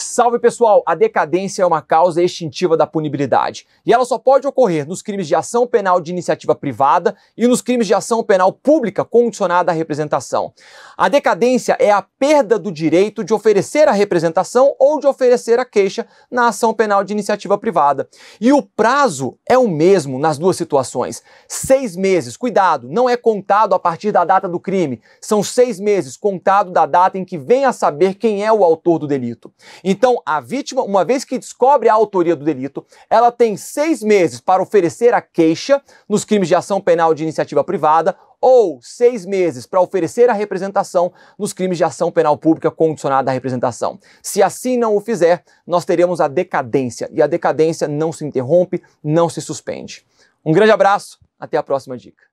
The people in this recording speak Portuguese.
Salve pessoal! A decadência é uma causa extintiva da punibilidade e ela só pode ocorrer nos crimes de ação penal de iniciativa privada e nos crimes de ação penal pública condicionada à representação. A decadência é a perda do direito de oferecer a representação ou de oferecer a queixa na ação penal de iniciativa privada. E o prazo é o mesmo nas duas situações: seis meses. Cuidado, não é contado a partir da data do crime, são seis meses contado da data em que vem a saber quem é o autor do delito. Então, a vítima, uma vez que descobre a autoria do delito, ela tem seis meses para oferecer a queixa nos crimes de ação penal de iniciativa privada ou seis meses para oferecer a representação nos crimes de ação penal pública condicionada à representação. Se assim não o fizer, nós teremos a decadência e a decadência não se interrompe, não se suspende. Um grande abraço, até a próxima dica.